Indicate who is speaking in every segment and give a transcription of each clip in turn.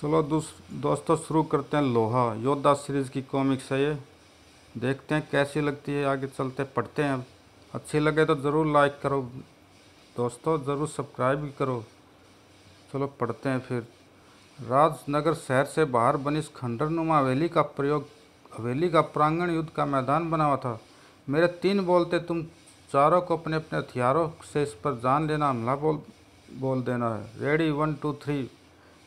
Speaker 1: चलो दोस्तों शुरू करते हैं लोहा योद्धा सीरीज की कॉमिक्स है ये देखते हैं कैसी लगती है आगे चलते पढ़ते हैं अच्छी लगे तो ज़रूर लाइक करो दोस्तों ज़रूर सब्सक्राइब भी करो चलो पढ़ते हैं फिर राजनगर शहर से बाहर बनी इस खंडरनुमा हवेली का प्रयोग हवेली का प्रांगण युद्ध का मैदान बना हुआ था मेरे तीन बोलते तुम चारों को अपने अपने हथियारों से इस पर जान लेना हमला बोल बोल देना है ready one two three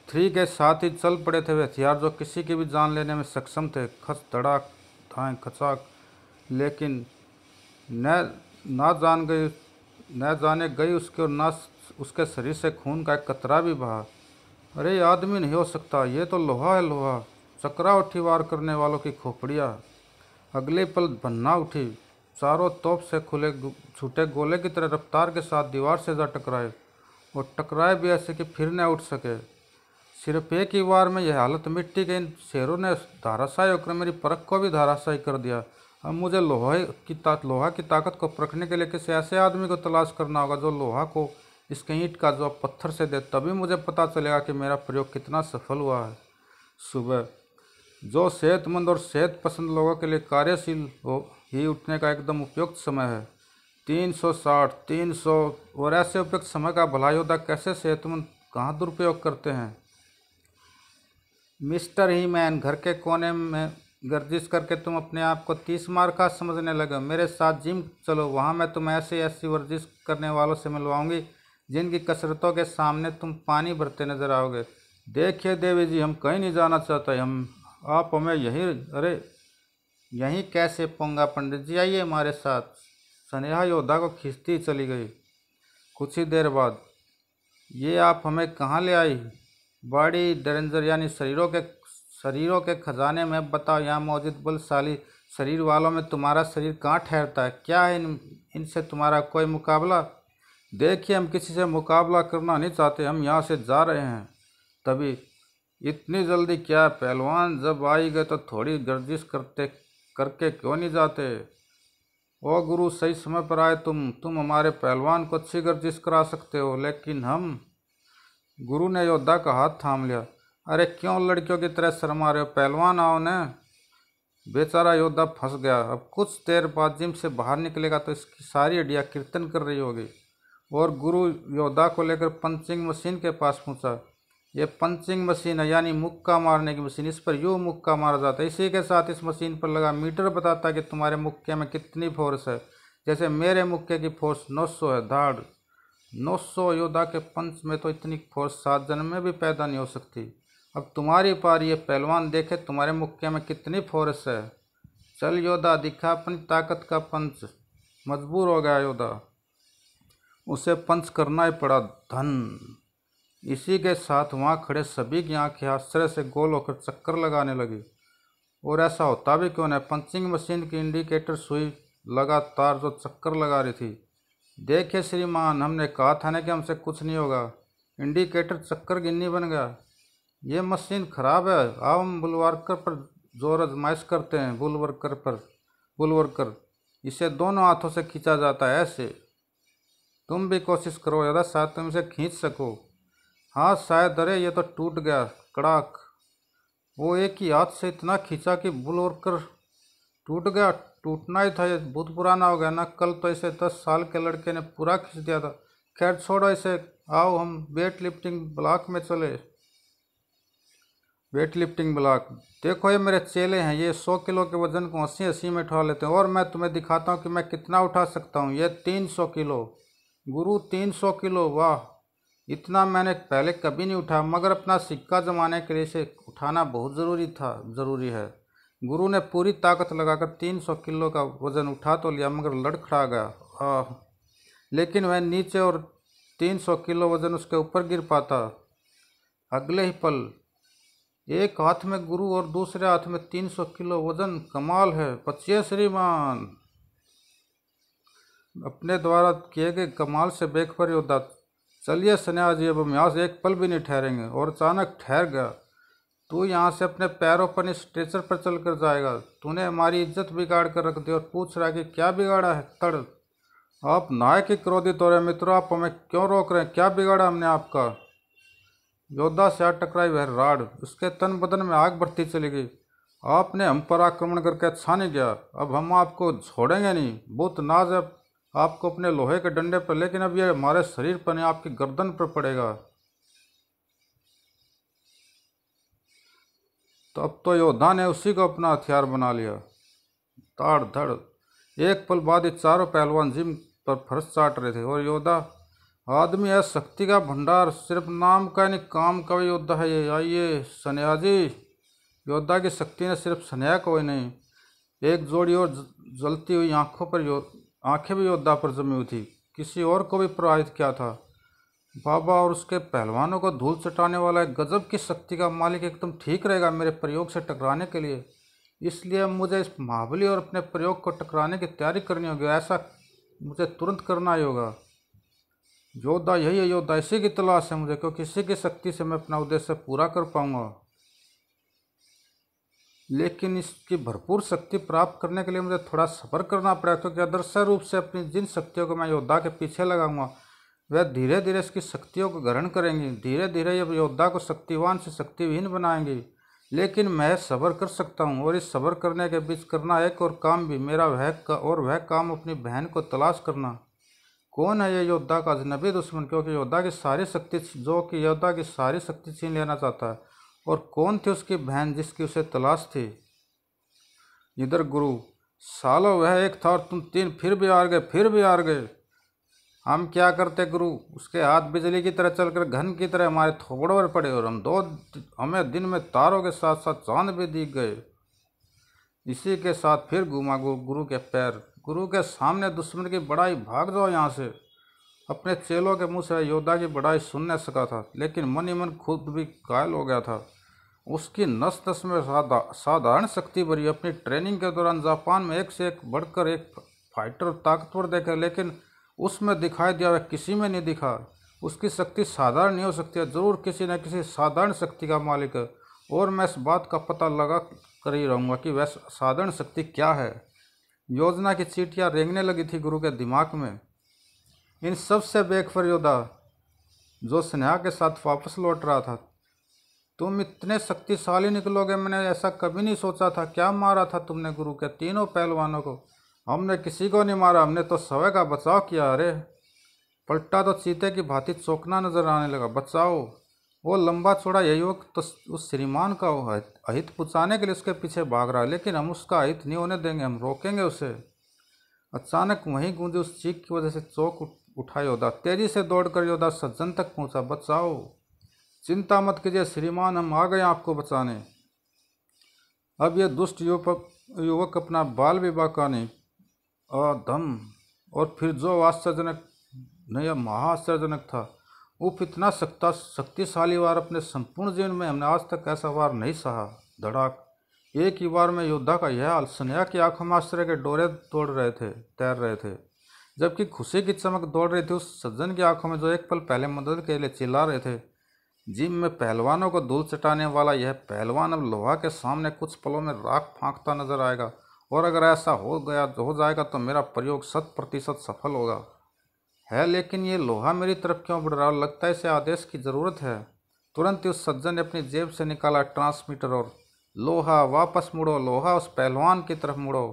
Speaker 1: three के साथ ही चल पड़े थे वे हथियार जो किसी की भी जान लेने में सक्षम थे खस धड़ाक धाएँ खचाक लेकिन न ना जान गई न जाने गई उसके और ना उसके शरीर से खून का एक कतरा भी बहा अरे आदमी नहीं हो सकता ये तो लोहा है लोहा चकरा उठी वार करने वालों की खोपड़िया अगले पल भन्ना उठी चारों तोप से खुले छूटे गोले की तरह रफ्तार के साथ दीवार से जा टकराए और टकराए भी ऐसे कि फिर न उठ सके सिर्फ एक ही बार में यह हालत मिट्टी के इन शेरों ने धाराशाही होकर मेरी परख को भी धाराशाही कर दिया अब मुझे लोहे की ता लोहा की ताकत को परखने के लिए किसी ऐसे आदमी को तलाश करना होगा जो लोहा को इसके ईंट का जो पत्थर से दे तभी मुझे पता चलेगा कि मेरा प्रयोग कितना सफल हुआ है सुबह जो सेहतमंद और सेहत पसंद लोगों के लिए कार्यशील हो ही उठने का एकदम उपयुक्त समय है तीन सौ साठ तीन सौ और ऐसे उपयुक्त समय का भलाई होता कैसे सेहतमंद कहाँ दुरुपयोग करते हैं मिस्टर ही मैन घर के कोने में गर्जिश करके तुम अपने आप को तीस मार का समझने लगे मेरे साथ जिम चलो वहाँ मैं तुम ऐसे ऐसी वर्जिश करने वालों से मिलवाऊंगी जिनकी कसरतों के सामने तुम पानी भरते नजर आओगे देखिए देवी जी हम कहीं नहीं जाना चाहते हम आप हमें यहीं अरे यहीं कैसे पोंगा पंडित जी आइए हमारे साथ स्नेहा योद्धा को खींचती चली गई कुछ ही देर बाद ये आप हमें कहाँ ले आई बॉडी डरेंजर यानी शरीरों के शरीरों के खजाने में बताओ यहाँ मौजूद बलशाली शरीर वालों में तुम्हारा शरीर कहाँ ठहरता है क्या है इन इनसे तुम्हारा कोई मुकाबला देखिए हम किसी से मुकाबला करना नहीं चाहते हम यहाँ से जा रहे हैं तभी इतनी जल्दी क्या पहलवान जब आई गए तो थोड़ी गर्जिश करते करके क्यों नहीं जाते ओ गुरु सही समय पर आए तुम तुम हमारे पहलवान को अच्छी गर्जिश करा सकते हो लेकिन हम गुरु ने योद्धा का हाथ थाम लिया अरे क्यों लड़कियों की तरह शर्मा रहे हो पहलवान आओ ने बेचारा योद्धा फंस गया अब कुछ देर बाद जिम से बाहर निकलेगा तो इसकी सारी हड्डियाँ कीर्तन कर रही होगी और गुरु योद्धा को लेकर पंचिंग मशीन के पास पहुँचा ये पंचिंग मशीन है यानी मुक्का मारने की मशीन इस पर यूँ मुक्का मारा जाता है इसी के साथ इस मशीन पर लगा मीटर बताता है कि तुम्हारे मुक्के में कितनी फोर्स है जैसे मेरे मुक्के की फोर्स 900 है धाड़ नौ सौ योद्धा के पंच में तो इतनी फोर्स सात जन में भी पैदा नहीं हो सकती अब तुम्हारी पार ये पहलवान देखे तुम्हारे मुक्के में कितनी फोर्स है चल योद्धा दिखा अपनी ताकत का पंच मजबूर हो गया योद्धा उसे पंच करना ही पड़ा धन इसी के साथ वहाँ खड़े सभी की आंखें आश्चर्य से गोल होकर चक्कर लगाने लगी और ऐसा होता भी क्यों न पंचिंग मशीन की इंडिकेटर सुई लगातार जो चक्कर लगा रही थी देखिए श्रीमान हमने कहा था ना कि हमसे कुछ नहीं होगा इंडिकेटर चक्कर गिन्नी बन गया ये मशीन ख़राब है अब हम बुलवर्कर पर जोर आजमाइश करते हैं बुलवर्कर पर बुलवर्कर इसे दोनों हाथों से खींचा जाता है ऐसे तुम भी कोशिश करो ज़्यादा शायद तुम इसे खींच सको हाँ शायद अरे ये तो टूट गया कड़ाक वो एक ही हाथ से इतना खींचा कि बुलवर्कर टूट गया टूटना ही था ये बहुत पुराना हो गया ना कल तो ऐसे दस साल के लड़के ने पूरा खींच दिया था खैर छोड़ो ऐसे आओ हम वेट लिफ्टिंग ब्लॉक में चले वेट लिफ्टिंग ब्लॉक देखो ये मेरे चेले हैं ये सौ किलो के वज़न को अस्सी अस्सी में उठा लेते हैं और मैं तुम्हें दिखाता हूँ कि मैं कितना उठा सकता हूँ ये तीन सौ किलो गुरु तीन सौ किलो वाह इतना मैंने पहले कभी नहीं उठा मगर अपना सिक्का जमाने के लिए इसे उठाना बहुत ज़रूरी था ज़रूरी है गुरु ने पूरी ताकत लगाकर तीन सौ किलो का वजन उठा तो लिया मगर लड़खड़ा गया आह लेकिन वह नीचे और तीन सौ किलो वजन उसके ऊपर गिर पाता अगले ही पल एक हाथ में गुरु और दूसरे हाथ में तीन सौ किलो वजन कमाल है बचिए श्रीमान अपने द्वारा किए गए कमाल से बेखबर योद्धा चलिए सन्यास जी अब हम यहाँ से एक पल भी नहीं ठहरेंगे और अचानक ठहर गया तू यहाँ से अपने पैरों पर स्ट्रेचर पर चल कर जाएगा तूने हमारी इज्जत बिगाड़ कर रख दी और पूछ रहा है कि क्या बिगाड़ा है तड़ आप नायक ही क्रोधित हो रहे मित्रों आप हमें क्यों रोक रहे हैं क्या बिगाड़ा हमने आपका योद्धा से हाथ टकराई वह राड उसके तन बदन में आग बढ़ती चली गई आपने हम पर आक्रमण करके अच्छा नहीं गया अब हम आपको छोड़ेंगे नहीं बहुत नाज है आपको अपने लोहे के डंडे पर लेकिन अब यह हमारे शरीर पर नहीं आपकी गर्दन पर पड़ेगा तो अब तो योद्धा ने उसी को अपना हथियार बना लिया ताड़ धड़ एक पल बाद ही चारों पहलवान जिम पर फर्श चाट रहे थे और योद्धा आदमी है शक्ति का भंडार सिर्फ नाम का नहीं काम का भी योद्धा है ये आइए सन्या जी योद्धा की शक्ति ने सिर्फ सन्या को ही नहीं एक जोड़ी और जलती हुई आंखों पर आँखें भी योद्धा पर जमी हुई थी किसी और को भी प्रभावित किया था बाबा और उसके पहलवानों को धूल चटाने वाला एक गजब की शक्ति का मालिक एकदम ठीक रहेगा मेरे प्रयोग से टकराने के लिए इसलिए मुझे इस महाबली और अपने प्रयोग को टकराने की तैयारी करनी होगी ऐसा मुझे तुरंत करना ही होगा योद्धा यही है योद्धा इसी की तलाश है मुझे क्योंकि इसी की शक्ति से मैं अपना उद्देश्य पूरा कर पाऊंगा लेकिन इसकी भरपूर शक्ति प्राप्त करने के लिए मुझे थोड़ा सफर करना पड़ेगा क्योंकि आदर्श रूप से अपनी जिन शक्तियों को मैं योद्धा के पीछे लगाऊंगा वह धीरे धीरे इसकी शक्तियों को ग्रहण करेंगी धीरे धीरे यह योद्धा को शक्तिवान से शक्तिहीन बनाएंगी लेकिन मैं सब्र कर सकता हूँ और इस सब्र करने के बीच करना एक और काम भी मेरा वह का और वह काम अपनी बहन को तलाश करना कौन है ये योद्धा का अजनबी दुश्मन क्योंकि योद्धा की सारी शक्ति जो कि योद्धा की सारी शक्ति छीन लेना चाहता है और कौन थी उसकी बहन जिसकी उसे तलाश थी इधर गुरु सालो वह एक था और तुम तीन फिर भी हार गए फिर भी हार गए हम क्या करते गुरु उसके हाथ बिजली की तरह चलकर घन की तरह हमारे थोबड़ों पर पड़े और हम दो हमें दिन में तारों के साथ साथ चांद भी दिख गए इसी के साथ फिर घुमा गुरु के पैर गुरु के सामने दुश्मन की बड़ाई भाग जाओ यहाँ से अपने चेलों के मुंह से योद्धा की बड़ाई सुन नहीं सका था लेकिन मन ही मन खुद भी कायल हो गया था उसकी नस तस में साधा साधारण शक्ति भरी अपनी ट्रेनिंग के दौरान जापान में एक से एक बढ़कर एक फाइटर ताकतवर देखे लेकिन उसमें दिखाई दिया किसी में नहीं दिखा उसकी शक्ति साधारण नहीं हो सकती है ज़रूर किसी न किसी साधारण शक्ति का मालिक है और मैं इस बात का पता लगा कर ही रहूँगा कि वह साधारण शक्ति क्या है योजना की चीटियाँ रेंगने लगी थी गुरु के दिमाग में इन सबसे बेखबर योद्धा जो स्नेहा के साथ वापस लौट रहा था तुम इतने शक्तिशाली निकलोगे मैंने ऐसा कभी नहीं सोचा था क्या मारा था तुमने गुरु के तीनों पहलवानों को हमने किसी को नहीं मारा हमने तो सवे का बचाव किया अरे पलटा तो चीते की भांति चौकना नजर आने लगा बचाओ वो लंबा छोड़ा यही हो तो उस श्रीमान का अहित पुचाने के लिए उसके पीछे भाग रहा है लेकिन हम उसका अहित नहीं होने देंगे हम रोकेंगे उसे अचानक वहीं गूंजे उस चीख की वजह से चौक उठा योदा तेजी से दौड़ कर योदा सज्जन तक पहुंचा बचाओ चिंता मत कीजिए श्रीमान हम आ गए आपको बचाने अब यह दुष्ट युवक युवक अपना बाल विवाह का नहीं अधम और फिर जो आश्चर्यजनक नया महाआश्चर्यजनक था उफ इतना सख्ता शक्तिशाली वार अपने संपूर्ण जीवन में हमने आज तक ऐसा वार नहीं सहा धड़ाक एक ही बार में योद्धा का यह हाल सुनया की आँखों में आश्चर्य के डोरे तोड़ रहे थे तैर रहे थे जबकि खुशी की चमक दौड़ रही थी उस सज्जन की आंखों में जो एक पल पहले मदद के लिए चिल्ला रहे थे जिम में पहलवानों को धूल चटाने वाला यह पहलवान अब लोहा के सामने कुछ पलों में राख फांकता नजर आएगा और अगर ऐसा हो गया हो जाएगा तो मेरा प्रयोग शत प्रतिशत सफल होगा है लेकिन ये लोहा मेरी तरफ क्यों बढ़ रहा लगता है इसे आदेश की ज़रूरत है तुरंत ही उस सज्जन ने अपनी जेब से निकाला ट्रांसमीटर और लोहा वापस मुड़ो लोहा उस पहलवान की तरफ मुड़ो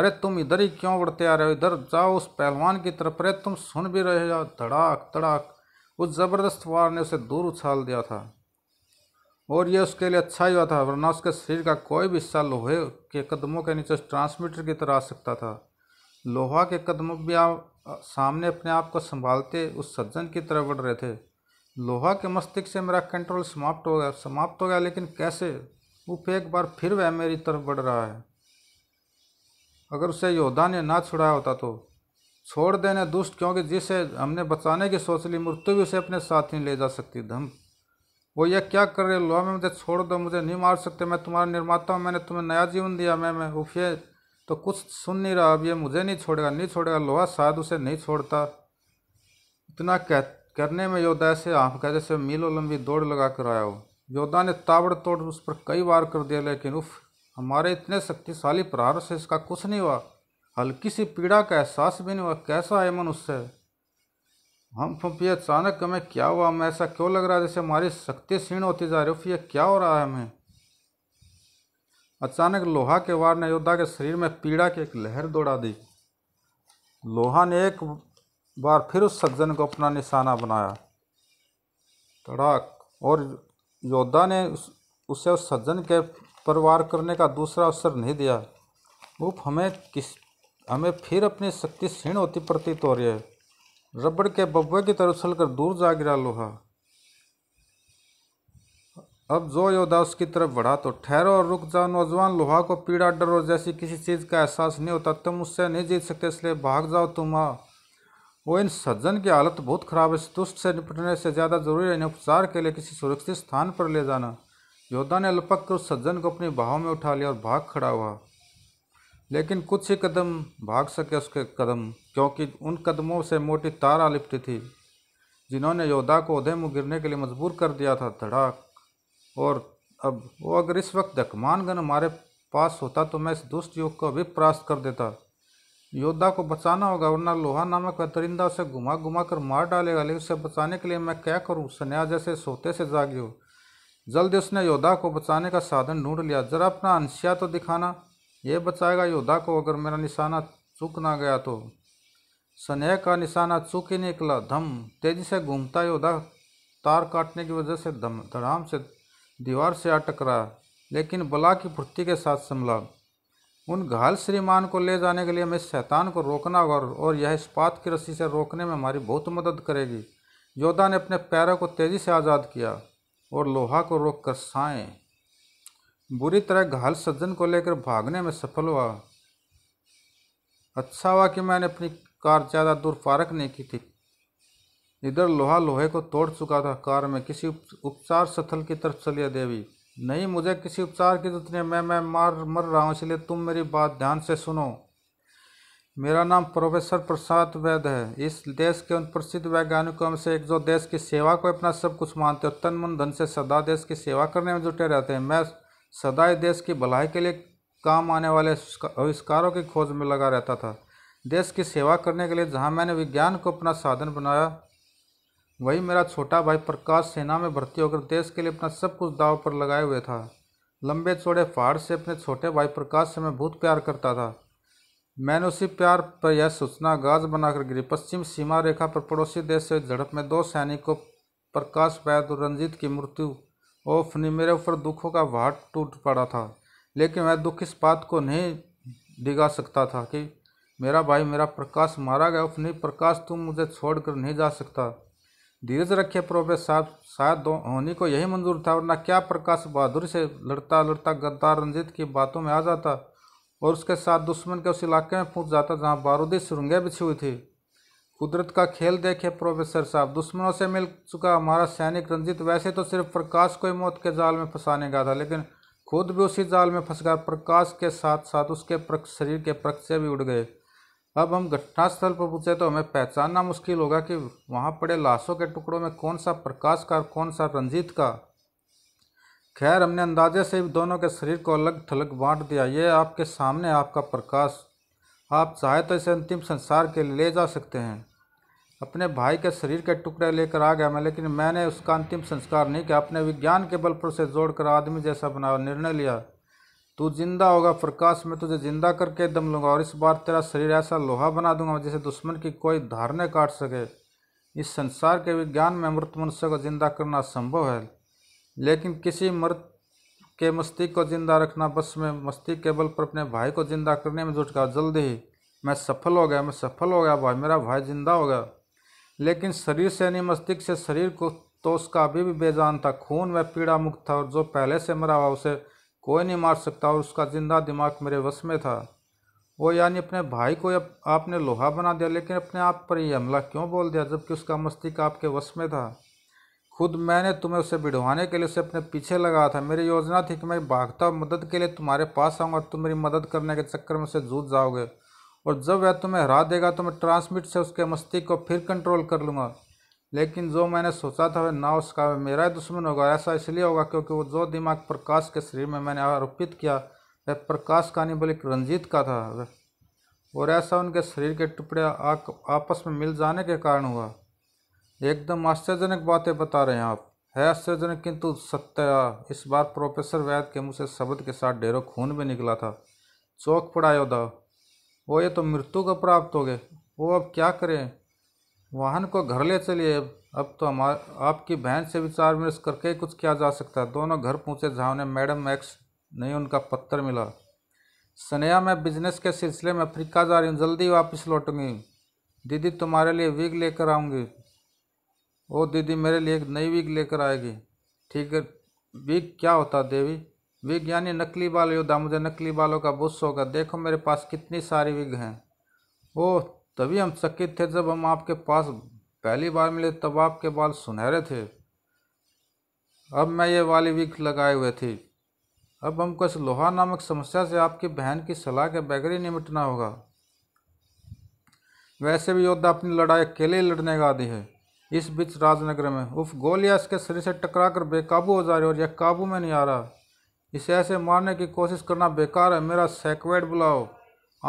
Speaker 1: अरे तुम इधर ही क्यों बढ़ते आ रहे हो इधर जाओ उस पहलवान की तरफ अरे तुम सुन भी रहे हो धड़ाक तड़ाक उस ज़बरदस्त वार ने उसे दूर उछाल दिया था और यह उसके लिए अच्छा ही हुआ था वरना उसके शरीर का कोई भी हिस्सा लोहे के कदमों के नीचे ट्रांसमीटर की तरह आ सकता था लोहा के कदम भी आप सामने अपने आप को संभालते उस सज्जन की तरह बढ़ रहे थे लोहा के मस्तिष्क से मेरा कंट्रोल समाप्त हो गया समाप्त हो गया लेकिन कैसे वो एक बार फिर वह मेरी तरफ बढ़ रहा है अगर उसे योद्धा ने ना छुड़ाया होता तो छोड़ देने दुष्ट क्योंकि जिसे हमने बचाने की सोच ली मृत्यु भी उसे अपने साथ ही ले जा सकती धम वो ये क्या कर रहे हो में मुझे छोड़ दो मुझे नहीं मार सकते मैं तुम्हारा निर्माता हूँ मैंने तुम्हें नया जीवन दिया मैं मैं हुफिया तो कुछ सुन नहीं रहा अब ये मुझे नहीं छोड़ेगा नहीं छोड़ेगा लोहा शायद उसे नहीं छोड़ता इतना कह करने में योद्धा से आप कह जैसे मीलो लंबी दौड़ लगा कर आया हो योद्धा ने ताबड़तोड़ उस पर कई बार कर दिया लेकिन उफ हमारे इतने शक्तिशाली प्रहार से इसका कुछ नहीं हुआ हल्की सी पीड़ा का एहसास भी नहीं हुआ कैसा है मनुष्य हम ये तो अचानक हमें क्या हुआ हमें ऐसा क्यों लग रहा है जैसे हमारी शक्ति क्षीण होती जा रही हो ये क्या हो रहा है हमें अचानक लोहा के वार ने योद्धा के शरीर में पीड़ा की एक लहर दौड़ा दी लोहा ने एक बार फिर उस सज्जन को अपना निशाना बनाया तड़ाक और योद्धा ने उस, उसे उस सज्जन के परवार करने का दूसरा अवसर नहीं दिया उफ हमें किस हमें फिर अपनी शक्ति क्षीण होती प्रतीत हो रही है रबड़ के बब्बे की तरफ उछल कर दूर जा गिरा लोहा अब जो योद्धा उसकी तरफ बढ़ा तो ठहरो और रुक जाओ नौजवान लोहा को पीड़ा डर और जैसी किसी चीज़ का एहसास नहीं होता तुम उससे नहीं जीत सकते इसलिए भाग जाओ तुम आ हाँ, वो इन सज्जन की हालत बहुत ख़राब है दुष्ट से निपटने से ज़्यादा जरूरी है इन्हें उपचार के लिए किसी सुरक्षित स्थान पर ले जाना योद्धा ने लपक कर उस सज्जन को अपनी बाहों में उठा लिया और भाग खड़ा हुआ लेकिन कुछ ही कदम भाग सके उसके कदम क्योंकि उन कदमों से मोटी तारा लिपटी थी जिन्होंने योद्धा को उदय में गिरने के लिए मजबूर कर दिया था धड़ाक और अब वो अगर इस वक्त दकमानगन हमारे पास होता तो मैं इस दुष्ट युग को भी परास्त कर देता योद्धा को बचाना होगा वरना लोहा नामक तरिंदा उसे घुमा घुमा कर मार डालेगा लेकिन उसे बचाने के लिए मैं क्या करूँ सन्या जैसे सोते से जागी हो जल्दी उसने योद्धा को बचाने का साधन ढूंढ लिया जरा अपना अंशिया तो दिखाना यह बचाएगा योद्धा को अगर मेरा निशाना चूक ना गया तो स्नेह का निशाना चूक ही निकला धम तेजी से घूमता योद्धा तार काटने की वजह से धम धड़ाम से दीवार से अटक रहा लेकिन बला की फुर्ती के साथ संभला उन घायल श्रीमान को ले जाने के लिए हमें शैतान को रोकना होगा और यह इस्पात की रस्सी से रोकने में हमारी बहुत मदद करेगी योद्धा ने अपने पैरों को तेज़ी से आज़ाद किया और लोहा को रोक कर साएँ बुरी तरह घायल सज्जन को लेकर भागने में सफल हुआ अच्छा हुआ कि मैंने अपनी कार ज़्यादा दूर फारक नहीं की थी इधर लोहा लोहे को तोड़ चुका था कार में किसी उपचार स्थल की तरफ चलिए देवी नहीं मुझे किसी उपचार की जरूरत नहीं मैं मैं मार मर रहा हूँ इसलिए तुम मेरी बात ध्यान से सुनो मेरा नाम प्रोफेसर प्रसाद वैद है इस देश के उन प्रसिद्ध वैज्ञानिकों में से एक जो देश की सेवा को अपना सब कुछ मानते हो तन मन धन से सदा देश की सेवा करने में जुटे रहते हैं मैं सदाए देश की भलाई के लिए काम आने वाले आविष्कारों की खोज में लगा रहता था देश की सेवा करने के लिए जहाँ मैंने विज्ञान को अपना साधन बनाया वही मेरा छोटा भाई प्रकाश सेना में भर्ती होकर देश के लिए अपना सब कुछ दाव पर लगाए हुए था लंबे चौड़े पहाड़ से अपने छोटे भाई प्रकाश से मैं बहुत प्यार करता था मैंने उसी प्यार पर यह सूचना गाज बनाकर गिरी पश्चिम सीमा रेखा पर पड़ोसी देश से झड़प में दो सैनिकों प्रकाश वैद और रंजीत की मृत्यु ओफ नहीं मेरे ऊपर दुखों का भाट टूट पड़ा था लेकिन मैं दुख इस बात को नहीं डिगा सकता था कि मेरा भाई मेरा प्रकाश मारा गया ओफ नहीं प्रकाश तुम मुझे छोड़कर नहीं जा सकता धीरज रखे प्रोफेसर साहब शायद होनी को यही मंजूर था वरना क्या प्रकाश बहादुर से लड़ता लड़ता गद्दार रंजित की बातों में आ जाता और उसके साथ दुश्मन के उस इलाके में पहुंच जाता जहां बारूदी सुरंगें बिछी हुई थी कुदरत का खेल देखे प्रोफेसर साहब दुश्मनों से मिल चुका हमारा सैनिक रंजित वैसे तो सिर्फ प्रकाश को ही मौत के जाल में फंसाने का था लेकिन खुद भी उसी जाल में फंस गया प्रकाश के साथ साथ उसके प्रक्ष शरीर के से भी उड़ गए अब हम घटनास्थल पर पूछे तो हमें पहचानना मुश्किल होगा कि वहाँ पड़े लाशों के टुकड़ों में कौन सा प्रकाश का और कौन सा रंजीत का खैर हमने अंदाजे से दोनों के शरीर को अलग थलग बांट दिया ये आपके सामने आपका प्रकाश आप चाहे तो इसे अंतिम संसार के लिए ले जा सकते हैं अपने भाई के शरीर के टुकड़े लेकर आ गया मैं लेकिन मैंने उसका अंतिम संस्कार नहीं किया अपने विज्ञान के बल पर उसे जोड़कर आदमी जैसा बना निर्णय लिया तू जिंदा होगा प्रकाश में तुझे जिंदा करके दम लूँगा और इस बार तेरा शरीर ऐसा लोहा बना दूंगा जिसे दुश्मन की कोई धारने काट सके इस संसार के विज्ञान में मृत मनुष्य को जिंदा करना संभव है लेकिन किसी मृत के मस्तिष्क को जिंदा रखना बस में मस्तिष्क के बल पर अपने भाई को जिंदा करने में जुट गया जल्दी ही मैं सफल हो गया मैं सफल हो गया भाई मेरा भाई जिंदा हो गया लेकिन शरीर से यानी मस्तिष्क से शरीर को तो उसका अभी भी बेजान था खून में पीड़ा मुक्त था और जो पहले से मरा हुआ उसे कोई नहीं मार सकता और उसका जिंदा दिमाग मेरे वश में था वो यानी अपने भाई को आपने लोहा बना दिया लेकिन अपने आप पर ही हमला क्यों बोल दिया जबकि उसका मस्तिष्क आपके वश में था खुद मैंने तुम्हें उसे बिड़वाने के लिए उसे अपने पीछे लगाया था मेरी योजना थी कि मैं भागता मदद के लिए तुम्हारे पास आऊँगा तुम मेरी मदद करने के चक्कर में उसे जूझ जाओगे और जब वह तुम्हें हरा देगा तो मैं ट्रांसमिट से उसके मस्ती को फिर कंट्रोल कर लूँगा लेकिन जो मैंने सोचा था वह ना उसका मेरा ही दुश्मन होगा ऐसा इसलिए होगा क्योंकि वो जो दिमाग प्रकाश के शरीर में मैंने आरोपित किया वह प्रकाश का नहीं बल्कि रंजीत का था और ऐसा उनके शरीर के टुकड़े आपस में मिल जाने के कारण हुआ एकदम आश्चर्यजनक बातें बता रहे हैं आप है आश्चर्यजनक किंतु सत्य इस बार प्रोफेसर वैद के मुँह से शब्द के साथ ढेरों खून भी निकला था चौक पड़ा योदा वो ये तो मृत्यु को प्राप्त हो गए वो अब क्या करें वाहन को घर ले चलिए अब तो हमार आपकी बहन से विचार विमर्श करके कुछ किया जा सकता है दोनों घर पहुँचे जहाँ उन्हें मैडम एक्स नहीं उनका पत्थर मिला सनेहा मैं बिजनेस के सिलसिले में अफ्रीका जा रही हूँ जल्दी वापस लौटूंगी दीदी तुम्हारे लिए वीग लेकर आऊँगी ओ दीदी मेरे लिए एक नई विग लेकर आएगी ठीक है विग क्या होता देवी विग यानी नकली बाल योद्धा मुझे नकली बालों का बुस होगा देखो मेरे पास कितनी सारी विग हैं ओह तभी हम चकित थे जब हम आपके पास पहली बार मिले तब आपके बाल सुनहरे थे अब मैं ये वाली विग लगाए हुए थी अब हमको इस लोहा नामक समस्या से आपकी बहन की सलाह के बगैर ही निपटना होगा वैसे भी योद्धा अपनी लड़ाई अकेले लड़ने का आदि है इस बीच राजनगर में उफ गोलिया इसके शरीर से टकरा कर बेकाबू हो जा रही और यह काबू में नहीं आ रहा इसे ऐसे मारने की कोशिश करना बेकार है मेरा सेक्वेड बुलाओ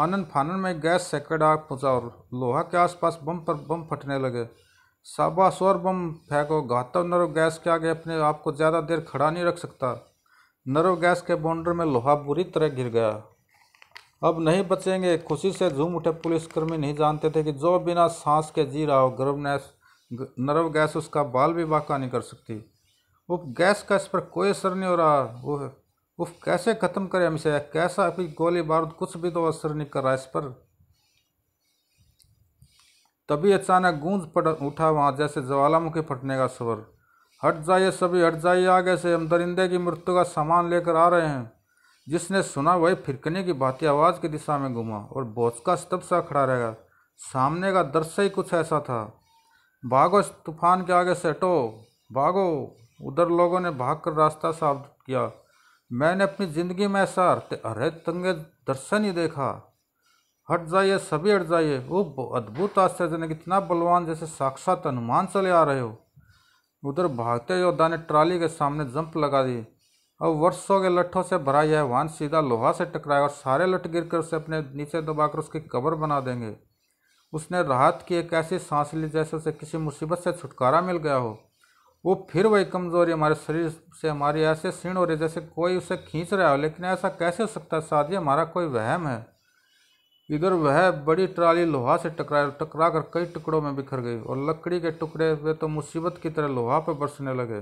Speaker 1: आनंद फानन में गैस सेक्वेड आग पहुँचा और लोहा के आसपास बम पर बम फटने लगे साबा शोर बम फेंको घातव नरो गैस के आगे अपने आप को ज़्यादा देर खड़ा नहीं रख सकता नरो गैस के बाउंडर में लोहा बुरी तरह गिर गया अब नहीं बचेंगे खुशी से झूम उठे पुलिसकर्मी नहीं जानते थे कि जो बिना सांस के जी रहा हो गर्भनेश नरव गैस उसका बाल भी बाका नहीं कर सकती उफ गैस का इस पर कोई असर नहीं हो रहा वो उफ कैसे ख़त्म करें हमसे कैसा अभी गोली बारूद कुछ भी तो असर नहीं कर रहा इस पर तभी अचानक गूंज पड़ उठा वहाँ जैसे ज्वालामुखी फटने का स्वर हट जाइए सभी हट जाइए आगे से हम दरिंदे की मृत्यु का सामान लेकर आ रहे हैं जिसने सुना वही फिरकने की भांति आवाज़ की दिशा में घुमा और बोचका स्तब सा खड़ा रहेगा सामने का दृश्य ही कुछ ऐसा था भागो तूफान के आगे से हटो भागो उधर लोगों ने भाग कर रास्ता साफ किया मैंने अपनी ज़िंदगी में ऐसा अरे तंगे दर्शन ही देखा हट जाइए सभी हट जाइए वो अद्भुत आश्चर्यजनक इतना बलवान जैसे साक्षात हनुमान चले आ रहे हो उधर भागते योद्धा ने ट्राली के सामने जंप लगा दी अब वर्षों के लट्ठों से भरा यह वाहन सीधा लोहा से टकराया और सारे लट गिर कर उसे अपने नीचे दबाकर उसकी कबर बना देंगे उसने राहत की एक ऐसी सांस ली जैसे उसे किसी मुसीबत से छुटकारा मिल गया हो वो फिर वही कमज़ोरी हमारे शरीर से हमारी ऐसे क्षीण हो रही जैसे कोई उसे खींच रहा हो लेकिन ऐसा कैसे हो सकता है शादी हमारा कोई वहम है इधर वह बड़ी ट्राली लोहा से टकरा टकरा कर कई टुकड़ों में बिखर गई और लकड़ी के टुकड़े वे तो मुसीबत की तरह लोहा पर बरसने लगे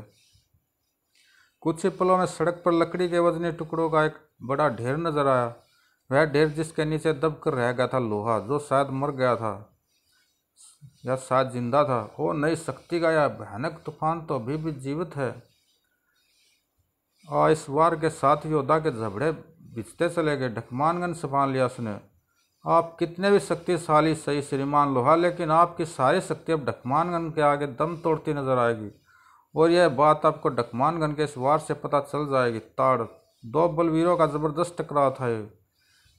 Speaker 1: कुछ ही पलों में सड़क पर लकड़ी के वजनी टुकड़ों का एक बड़ा ढेर नजर आया वह ढेर जिसके नीचे दब कर रह गया था लोहा जो शायद मर गया था या शायद जिंदा था वो नई शक्ति का यह भयानक तूफान तो अभी भी जीवित है और इस वार के साथ योद्धा के झबड़े बिछते चले गए ढकमानगंज से लिया उसने आप कितने भी शक्तिशाली सही श्रीमान लोहा लेकिन आपकी सारी शक्ति अब ढकमानगंज के आगे दम तोड़ती नजर आएगी और यह बात आपको ढकमानगंज के इस वार से पता चल जाएगी ताड़ दो बलवीरों का ज़बरदस्त टकराव था ये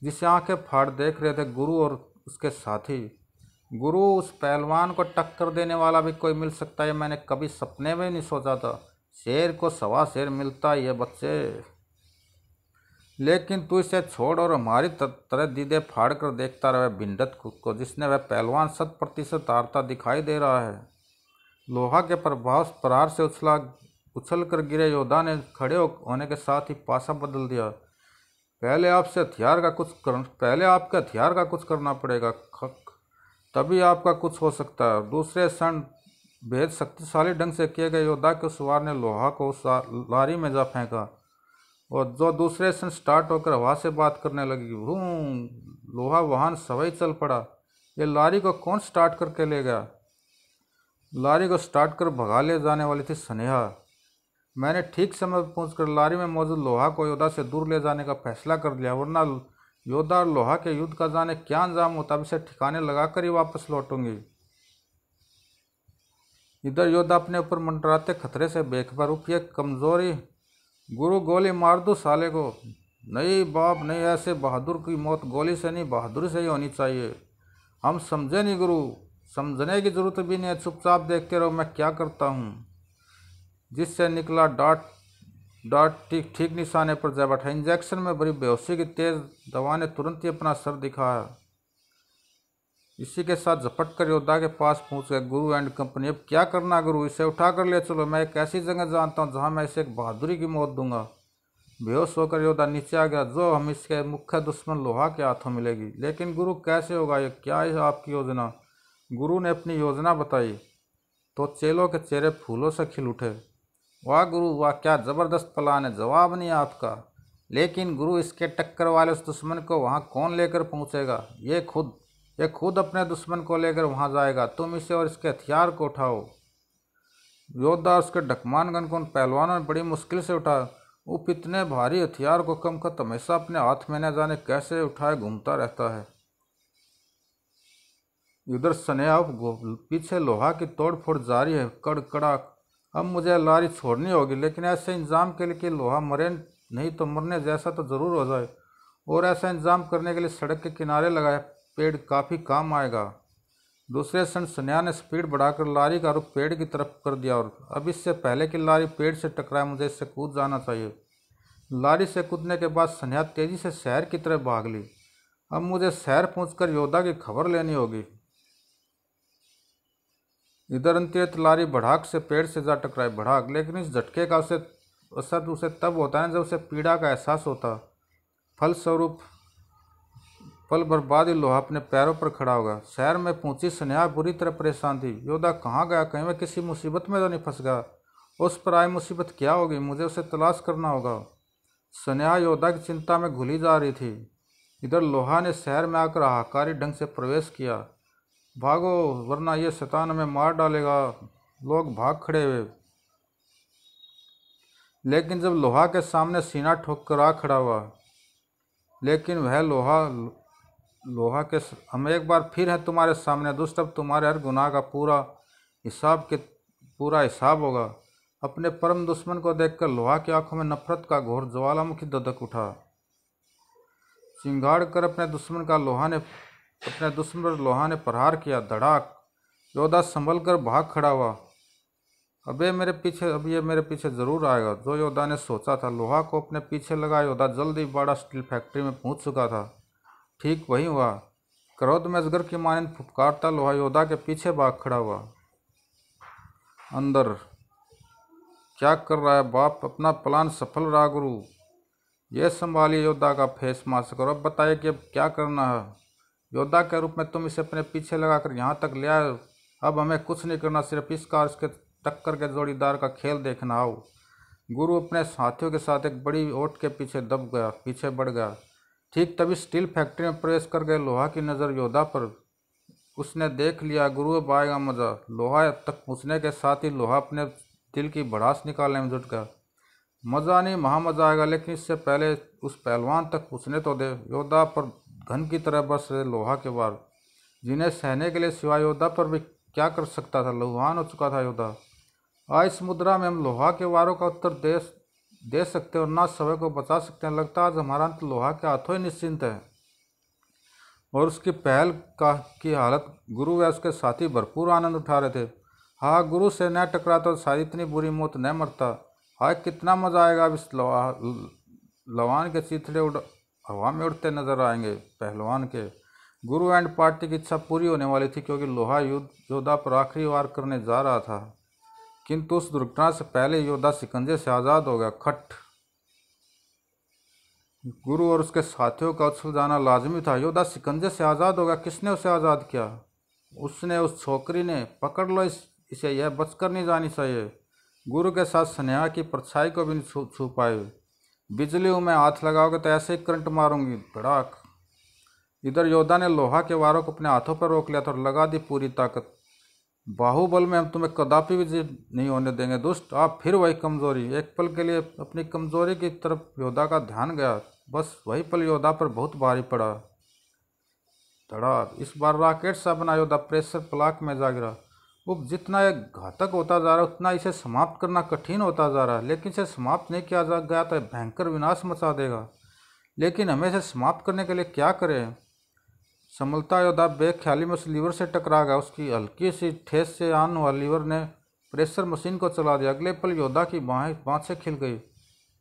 Speaker 1: जिसे आंखें फाड़ देख रहे थे गुरु और उसके साथी गुरु उस पहलवान को टक्कर देने वाला भी कोई मिल सकता है मैंने कभी सपने में नहीं सोचा था शेर को सवा शेर मिलता है बच्चे लेकिन तू इसे छोड़ और हमारी तरह दीदे फाड़ कर देखता रहे भिंडत को जिसने वह पहलवान शत प्रतिशत हारता दिखाई दे रहा है लोहा के प्रभाव प्रहार से उछला उछल कर गिरे योद्धा ने खड़े होने के साथ ही पासा बदल दिया पहले आपसे हथियार का कुछ कर पहले आपके हथियार का कुछ करना पड़ेगा खक तभी आपका कुछ हो सकता है दूसरे क्षण बेहद शक्तिशाली ढंग से किए गए योद्धा के सवार ने लोहा को उस लारी में जा फेंका और जो दूसरे क्षण स्टार्ट होकर हवा से बात करने लगी भू लोहा वाहन सवाई चल पड़ा ये लारी को कौन स्टार्ट करके ले गया लारी को स्टार्ट कर भगा ले जाने वाली थी स्नेहा मैंने ठीक समय पर पहुँच लारी में मौजूद लोहा को योद्धा से दूर ले जाने का फैसला कर लिया वरना योद्धा और लोहा के युद्ध का जाने क्या अंजाम होता अब इसे ठिकाने लगाकर ही वापस लौटूंगी इधर योद्धा अपने ऊपर मंडराते खतरे से बेखबर उठिए कमजोरी गुरु गोली मार दो साले को नहीं बाप नहीं ऐसे बहादुर की मौत गोली से नहीं बहादुरी से ही होनी चाहिए हम समझे नहीं गुरु समझने की जरूरत भी नहीं है चुपचाप देखते रहो मैं क्या करता हूँ जिससे निकला डॉट डॉट ठीक ठीक निशाने पर जा बैठा इंजेक्शन में बड़ी बेहोशी की तेज़ दवा ने तुरंत ही अपना सर दिखाया इसी के साथ झपट कर योद्धा के पास पहुंच गए गुरु एंड कंपनी अब क्या करना गुरु इसे उठा कर ले चलो मैं एक ऐसी जगह जानता हूं जहां मैं इसे एक बहादुरी की मौत दूंगा बेहोश होकर योद्धा नीचे आ गया जो हम इसके मुख्य दुश्मन लोहा के हाथों मिलेगी लेकिन गुरु कैसे होगा ये क्या है आपकी योजना गुरु ने अपनी योजना बताई तो चेलों के चेहरे फूलों से खिल उठे वाह गुरु वाह क्या ज़बरदस्त प्लान है जवाब नहीं आपका लेकिन गुरु इसके टक्कर वाले उस दुश्मन को वहाँ कौन लेकर पहुँचेगा ये खुद ये खुद अपने दुश्मन को लेकर वहाँ जाएगा तुम इसे और इसके हथियार को उठाओ योद्धा उसके ढकमानगन को उन पहलवानों ने बड़ी मुश्किल से उठाया उप इतने भारी हथियार को कम खत हमेशा अपने हाथ में न जाने कैसे उठाए घूमता रहता है उधर स्नेहा पीछे लोहा की तोड़फोड़ जारी है कड़कड़ा अब मुझे लारी छोड़नी होगी लेकिन ऐसे इंजाम के लिए कि लोहा मरे नहीं तो मरने जैसा तो ज़रूर हो जाए और ऐसा इंजाम करने के लिए सड़क के किनारे लगाए पेड़ काफ़ी काम आएगा दूसरे क्षण सन्या ने स्पीड बढ़ाकर लारी का रुख पेड़ की तरफ कर दिया और अब इससे पहले कि लारी पेड़ से टकराए मुझे इससे कूद जाना चाहिए लारी से कूदने के बाद सन्या तेज़ी से शहर की तरफ भाग ली अब मुझे शहर पहुँच योद्धा की खबर लेनी होगी इधर अंत्य लारी भड़ाक से पेड़ से जा टकराई भड़ाक लेकिन इस झटके का उसे असर उसे तब होता है जब उसे पीड़ा का एहसास होता फलस्वरूप पल बर्बाद ही लोहा अपने पैरों पर खड़ा होगा शहर में पहुंची स्नेहा बुरी तरह परेशान थी योद्धा कहाँ गया कहीं वह किसी मुसीबत में तो नहीं फंस गया उस पर आई मुसीबत क्या होगी मुझे उसे तलाश करना होगा स्नेहा योद्धा की चिंता में घुली जा रही थी इधर लोहा ने शहर में आकर हाकारी ढंग से प्रवेश किया भागो वरना ये शैतान हमें मार डालेगा लोग भाग खड़े हुए लेकिन जब लोहा के सामने सीना ठोक कर आ खड़ा हुआ लेकिन वह लोहा लोहा के हम एक बार फिर है तुम्हारे सामने दुष्ट अब तुम्हारे हर गुनाह का पूरा हिसाब के पूरा हिसाब होगा अपने परम दुश्मन को देखकर लोहा की आंखों में नफरत का घोर ज्वालामुखी ददक उठा सिंगाड़ कर अपने दुश्मन का लोहा ने अपने दुश्मन पर लोहा ने प्रहार किया धड़ाक योद्धा संभल कर भाग खड़ा हुआ अब ये मेरे पीछे अब ये मेरे पीछे ज़रूर आएगा जो योद्धा ने सोचा था लोहा को अपने पीछे लगा योद्धा जल्दी बड़ा स्टील फैक्ट्री में पहुंच चुका था ठीक वही हुआ क्रोध में अजगर की मानंद फुपकारता लोहा योद्धा के पीछे भाग खड़ा हुआ अंदर क्या कर रहा है बाप अपना प्लान सफल रहा गुरु यह संभालिए योद्धा का फेस मास्क और अब बताइए कि अब क्या करना है योद्धा के रूप में तुम इसे अपने पीछे लगाकर यहाँ तक ले आए अब हमें कुछ नहीं करना सिर्फ इस कार इसके टक्कर के जोड़ीदार का खेल देखना आओ गुरु अपने साथियों के साथ एक बड़ी ओट के पीछे दब गया पीछे बढ़ गया ठीक तभी स्टील फैक्ट्री में प्रवेश कर गए लोहा की नज़र योद्धा पर उसने देख लिया गुरु अब आएगा मज़ा लोहा तक पूछने के साथ ही लोहा अपने दिल की भड़ास निकालने में जुट गया मज़ा नहीं महा मज़ा आएगा लेकिन इससे पहले उस पहलवान तक पूछने तो दे योद्धा पर घन की तरह बस रहे लोहा के बार जिन्हें सहने के लिए सिवाय योद्धा पर भी क्या कर सकता था लोहान हो चुका था योद्धा आ इस मुद्रा में हम लोहा के वारों का उत्तर दे दे सकते हैं और ना समय को बचा सकते हैं लगता है आज हमारा अंत लोहा के हाथों ही निश्चिंत है और उसकी पहल का की हालत गुरु व उसके साथी भरपूर आनंद उठा रहे थे हाँ गुरु से न टकराता तो सारी इतनी बुरी मौत न मरता हाँ कितना मज़ा आएगा अब इस लवा लवान के चीथड़े उड़ा हवा में उड़ते नजर आएंगे पहलवान के गुरु एंड पार्टी की इच्छा पूरी होने वाली थी क्योंकि लोहा युद्ध योद्धा पर आखिरी वार करने जा रहा था किंतु उस दुर्घटना से पहले योद्धा सिकंजे से आज़ाद हो गया खट गुरु और उसके साथियों का उछल जाना लाजमी था योद्धा सिकंजे से आज़ाद हो गया किसने उसे आज़ाद किया उसने उस छोकरी ने पकड़ लो इस इसे यह बचकर नहीं जानी चाहिए गुरु के साथ स्नेहा की परछाई को भी नहीं छू छू पाए बिजली में हाथ लगाओगे तो ऐसे ही करंट मारूंगी धड़ाक इधर योद्धा ने लोहा के वारों को अपने हाथों पर रोक लिया था और लगा दी पूरी ताकत बाहुबल में हम तुम्हें कदापि भी जीत नहीं होने देंगे दुष्ट आप फिर वही कमजोरी एक पल के लिए अपनी कमजोरी की तरफ योद्धा का ध्यान गया बस वही पल योद्धा पर बहुत भारी पड़ा धड़ा इस बार राकेट सा बना योद्धा प्रेशर प्लाक में जा गिरा वो जितना घातक होता जा रहा है उतना इसे समाप्त करना कठिन होता जा रहा है लेकिन इसे समाप्त नहीं किया जा गया तो भयंकर विनाश मचा देगा लेकिन हमें इसे समाप्त करने के लिए क्या करें समलता योद्धा बेख्याली में उस लीवर से टकरा गया उसकी हल्की सी ठेस से आन हुआ लीवर ने प्रेशर मशीन को चला दिया अगले पल योद्धा की बाहें बाँच से खिल गई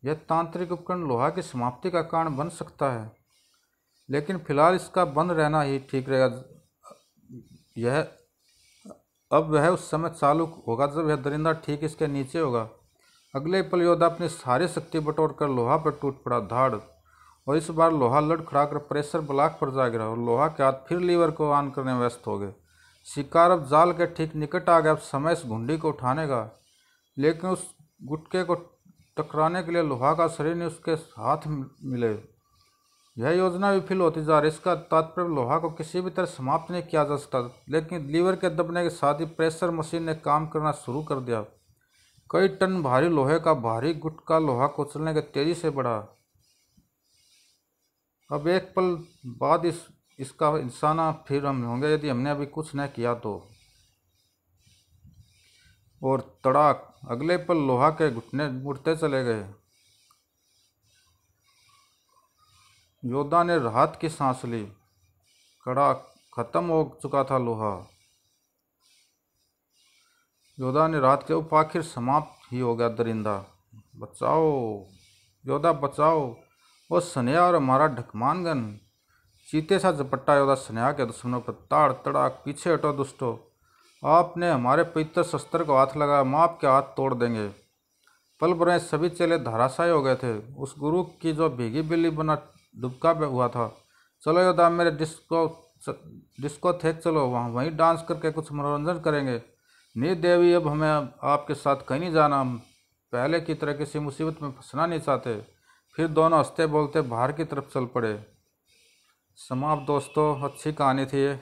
Speaker 1: यह तांत्रिक उपकरण लोहा की समाप्ति का कारण बन सकता है लेकिन फिलहाल इसका बंद रहना ही ठीक रहेगा यह अब वह उस समय चालू होगा जब यह दरिंदा ठीक इसके नीचे होगा अगले पल योद्धा अपनी सारी शक्ति बटोर कर लोहा पर टूट पड़ा धाड़ और इस बार लोहा लड़खड़ा कर प्रेशर ब्लॉक पर जा गिरा और लोहा के हाथ फिर लीवर को ऑन करने में व्यस्त हो गए शिकार अब जाल के ठीक निकट आ गया अब समय इस घुंडी को उठाने का लेकिन उस गुटके को टकराने के लिए लोहा का शरीर नहीं उसके हाथ मिले यह योजना विफल होती जा रही इसका तात्पर्य लोहा को किसी भी तरह समाप्त नहीं किया जा सकता लेकिन लीवर के दबने के साथ ही प्रेशर मशीन ने काम करना शुरू कर दिया कई टन भारी लोहे का भारी गुटका लोहा कुचलने के तेज़ी से बढ़ा अब एक पल बाद इस इसका इंसाना फिर हम होंगे यदि हमने अभी कुछ न किया तो और तड़ाक अगले पल लोहा के घुटने मुड़ते चले गए योद्धा ने राहत की सांस ली कड़ा खत्म हो चुका था लोहा योद्धा ने रात के उप आखिर समाप्त ही हो गया दरिंदा बचाओ योद्धा बचाओ वो स्नेहा और हमारा ढकमानगन चीते सा झपट्टा योद्धा स्नेहा के दुश्मनों पर ताड़ तड़ाक पीछे हटो दुष्टो आपने हमारे पवित्र शस्त्र को हाथ लगाया हम आपके हाथ तोड़ देंगे पल भर सभी चेले धराशाई हो गए थे उस गुरु की जो भीगी बिल्ली बना दुबका हुआ था चलो योदा मेरे डिस्को डिस्को थेक चलो वहाँ वहीं डांस करके कुछ मनोरंजन करेंगे नी देवी अब हमें आपके साथ कहीं नहीं जाना हम पहले की तरह किसी मुसीबत में फंसना नहीं चाहते फिर दोनों हंसते बोलते बाहर की तरफ चल पड़े समाप्त दोस्तों अच्छी कहानी थी ये